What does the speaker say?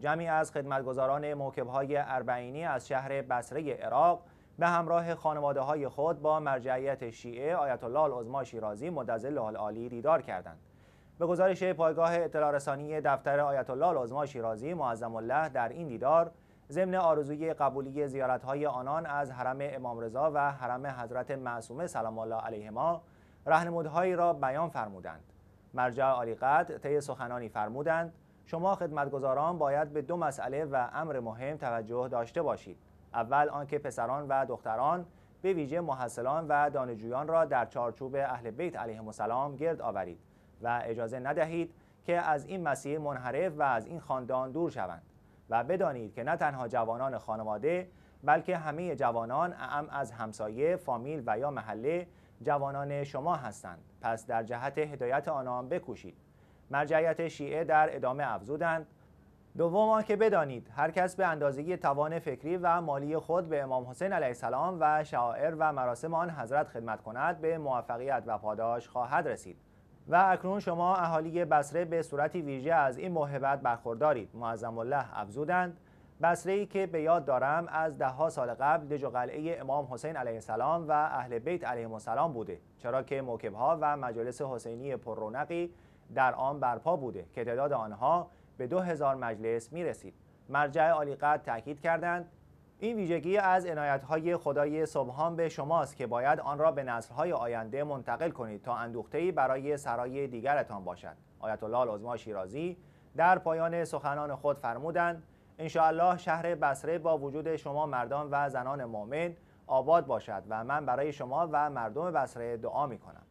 جمعی از خدمتگزاران های اربعینی از شهر بسره عراق به همراه خانواده های خود با مرجعیت شیعه آیت الله العظما شیرازی مدظل العالی دیدار کردند. به گزارش پایگاه اطلاع رسانی دفتر آیت الله العظما شیرازی معظم الله در این دیدار ضمن آرزوی قبولی زیارت های آنان از حرم امام رضا و حرم حضرت معصومه سلام الله علیهما رهنمودهایی را بیان فرمودند. مرجع عالی طی سخنانی فرمودند شما خدمتگزاران باید به دو مسئله و امر مهم توجه داشته باشید اول آنکه پسران و دختران به ویژه محصلان و دانشجویان را در چارچوب اهل بیت علیه السلام گرد آورید و اجازه ندهید که از این مسیر منحرف و از این خاندان دور شوند و بدانید که نه تنها جوانان خانواده بلکه همه جوانان اعم از همسایه، فامیل و یا محله جوانان شما هستند پس در جهت هدایت آنان بکوشید مرجعیت شیعه در ادامه افزودند دوم که بدانید هر کس به اندازگی توان فکری و مالی خود به امام حسین علیه السلام و شعائر و مراسم آن حضرت خدمت کند به موفقیت و پاداش خواهد رسید و اکنون شما اهالی بصره به صورتی ویژه از این موهبت برخوردارید معظم الله افزودند بسره ای که به یاد دارم از دهها سال قبل دژ قلعه امام حسین علیه السلام و اهل بیت علیهم السلام بوده چرا که ها و مجالس حسینی پررونقی در آن برپا بوده که تعداد آنها به 2000 مجلس می رسید. مرجع عالی قد تاکید کردند این ویژگی از های خدای سبحان به شماست که باید آن را به های آینده منتقل کنید تا اندوخته‌ای برای سرای دیگرتان باشد. آیت الله العظما شیرازی در پایان سخنان خود فرمودند الله شهر بصره با وجود شما مردان و زنان مؤمن آباد باشد و من برای شما و مردم بصره دعا می کنم.